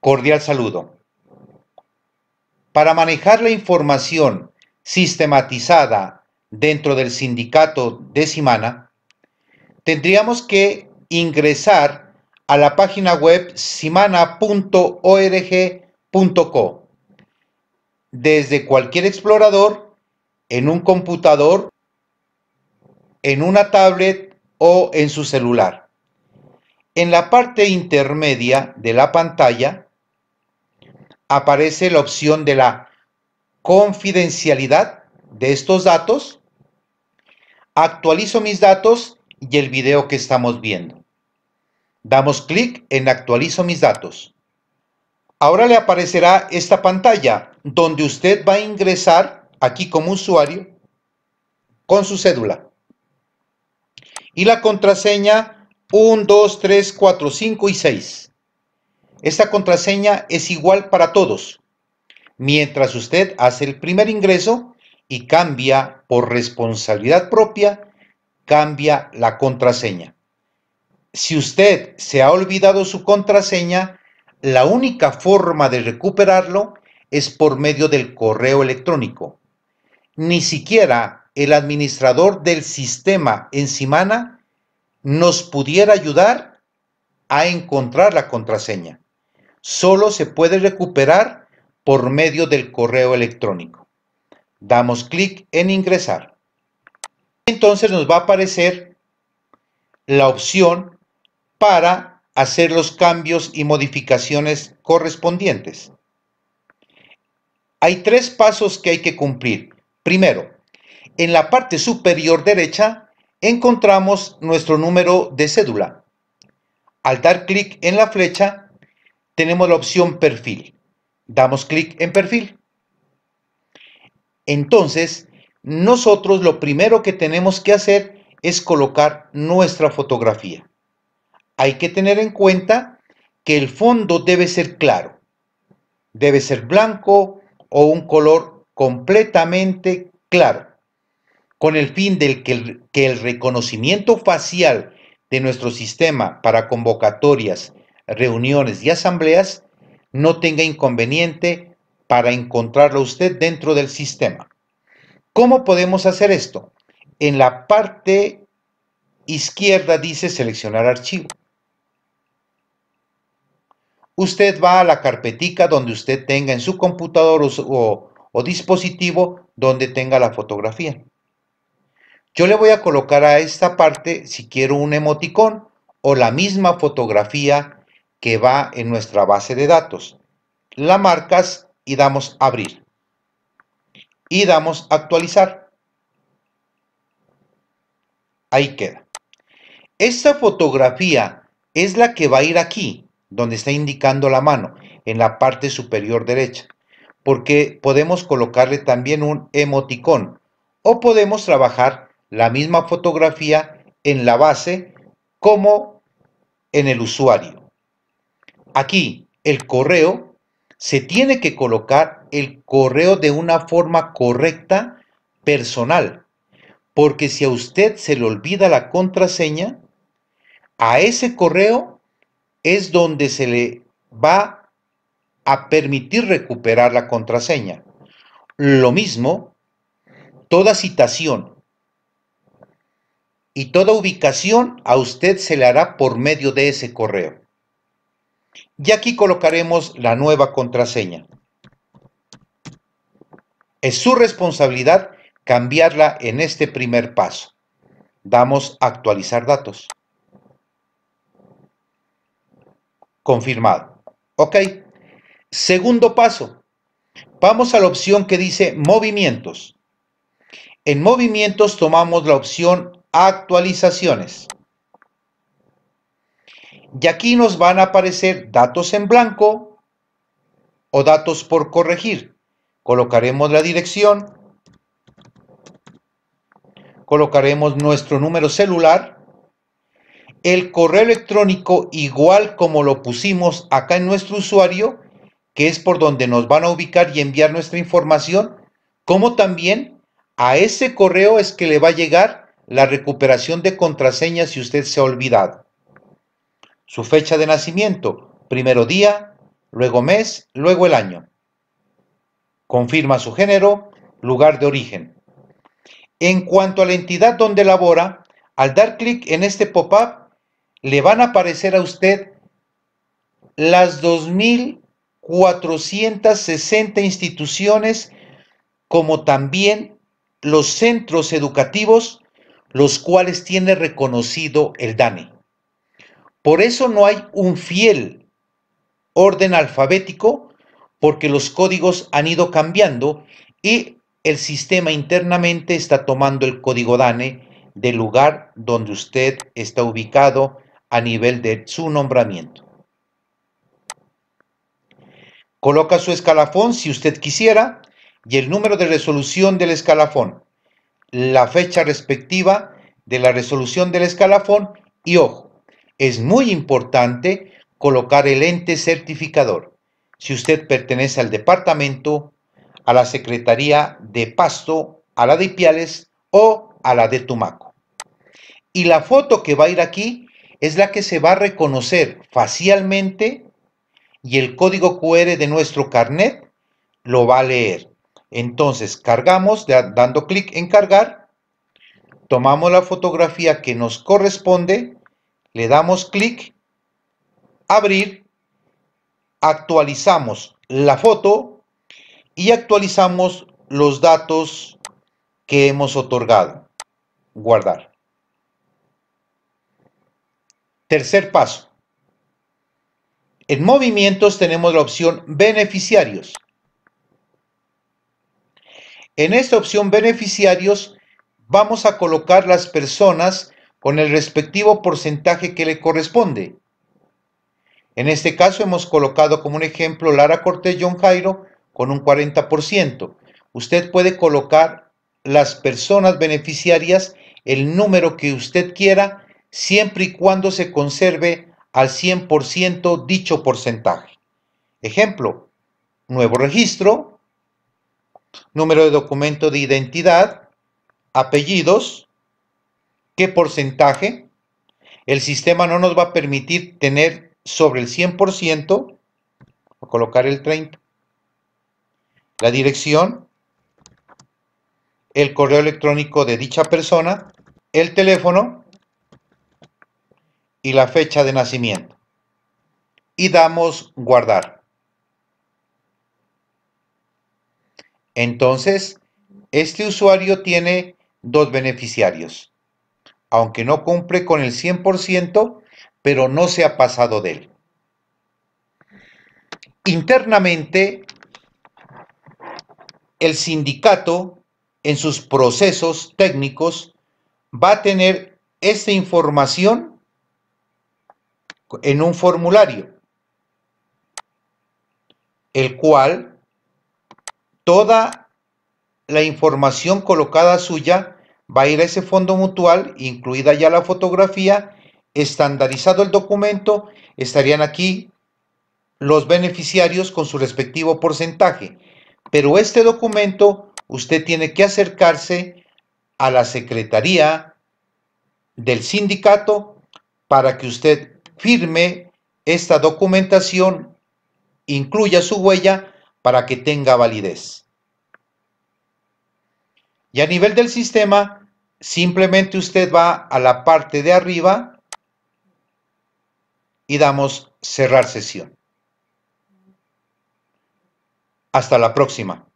Cordial saludo. Para manejar la información sistematizada dentro del sindicato de Simana, tendríamos que ingresar a la página web simana.org.co desde cualquier explorador, en un computador, en una tablet o en su celular. En la parte intermedia de la pantalla aparece la opción de la confidencialidad de estos datos, actualizo mis datos y el video que estamos viendo. Damos clic en actualizo mis datos. Ahora le aparecerá esta pantalla donde usted va a ingresar aquí como usuario con su cédula. Y la contraseña 1, 2, 3, 4, 5 y 6. Esta contraseña es igual para todos, mientras usted hace el primer ingreso y cambia por responsabilidad propia, cambia la contraseña. Si usted se ha olvidado su contraseña, la única forma de recuperarlo es por medio del correo electrónico. Ni siquiera el administrador del sistema en Simana nos pudiera ayudar a encontrar la contraseña solo se puede recuperar por medio del correo electrónico. Damos clic en ingresar. Entonces nos va a aparecer la opción para hacer los cambios y modificaciones correspondientes. Hay tres pasos que hay que cumplir. Primero, en la parte superior derecha encontramos nuestro número de cédula. Al dar clic en la flecha, tenemos la opción perfil. Damos clic en perfil. Entonces, nosotros lo primero que tenemos que hacer es colocar nuestra fotografía. Hay que tener en cuenta que el fondo debe ser claro. Debe ser blanco o un color completamente claro con el fin de que el, que el, reconocimiento facial de nuestro sistema para convocatorias reuniones y asambleas, no tenga inconveniente para encontrarlo usted dentro del sistema. ¿Cómo podemos hacer esto? En la parte izquierda dice seleccionar archivo. Usted va a la carpetica donde usted tenga en su computador o, dispositivo donde tenga la fotografía. Yo le voy a colocar a esta parte, si quiero, un emoticón o la misma fotografía que va en nuestra base de datos. La marcas y damos abrir. Y damos actualizar. Ahí queda. Esta fotografía es la que va a ir aquí, donde está indicando la mano, en la parte superior derecha. Porque podemos colocarle también un emoticón. O podemos trabajar la misma fotografía en la base como en el usuario. Aquí, el correo, se tiene que colocar el correo de una forma correcta, personal, porque si a usted se le olvida la contraseña, a ese correo es donde se le va a permitir recuperar la contraseña. Lo mismo, toda citación y toda ubicación a usted se le hará por medio de ese correo. Y aquí colocaremos la nueva contraseña. Es su responsabilidad cambiarla en este primer paso. Damos actualizar datos. Confirmado. Ok. Segundo paso. Vamos a la opción que dice movimientos. En movimientos tomamos la opción actualizaciones. Y aquí nos van a aparecer datos en blanco o datos por corregir. Colocaremos la dirección, colocaremos nuestro número celular, el correo electrónico igual como lo pusimos acá en nuestro usuario, que es por donde nos van a ubicar y enviar nuestra información, como también a ese correo es que le va a llegar la recuperación de contraseña si usted se ha olvidado su fecha de nacimiento, primero día, luego mes, luego el año. Confirma su género, lugar de origen. En cuanto a la entidad donde labora, al dar clic en este pop-up, le van a aparecer a usted las 2.460 instituciones, como también los centros educativos, los cuales tiene reconocido el DANE. Por eso no hay un fiel orden alfabético, porque los códigos han ido cambiando y el sistema internamente está tomando el código DANE del lugar donde usted está ubicado a nivel de su nombramiento. Coloca su escalafón si usted quisiera y el número de resolución del escalafón, la fecha respectiva de la resolución del escalafón y ojo, es muy importante colocar el ente certificador. Si usted pertenece al departamento, a la Secretaría de Pasto, a la de Ipiales o a la de Tumaco. Y la foto que va a ir aquí es la que se va a reconocer facialmente y el código QR de nuestro carnet lo va a leer. Entonces cargamos dando clic en cargar, tomamos la fotografía que nos corresponde le damos clic, abrir, actualizamos la foto y actualizamos los datos que hemos otorgado. Guardar. Tercer paso. En movimientos tenemos la opción beneficiarios. En esta opción beneficiarios vamos a colocar las personas con el respectivo porcentaje que le corresponde. En este caso hemos colocado como un ejemplo Lara Cortés John Jairo con un 40%. Usted puede colocar las personas beneficiarias el número que usted quiera siempre y cuando se conserve al 100% dicho porcentaje. Ejemplo, nuevo registro, número de documento de identidad, apellidos, qué porcentaje, el sistema no nos va a permitir tener sobre el 100%, a colocar el 30%, la dirección, el correo electrónico de dicha persona, el teléfono y la fecha de nacimiento. Y damos guardar. Entonces, este usuario tiene dos beneficiarios aunque no cumple con el 100%, pero no se ha pasado de él. Internamente, el sindicato en sus procesos técnicos va a tener esta información en un formulario, el cual toda la información colocada suya va a ir a ese fondo mutual, incluida ya la fotografía, estandarizado el documento, estarían aquí los beneficiarios con su respectivo porcentaje. Pero este documento usted tiene que acercarse a la secretaría del sindicato para que usted firme esta documentación, incluya su huella para que tenga validez. Y a nivel del sistema, simplemente usted va a la parte de arriba y damos cerrar sesión. Hasta la próxima.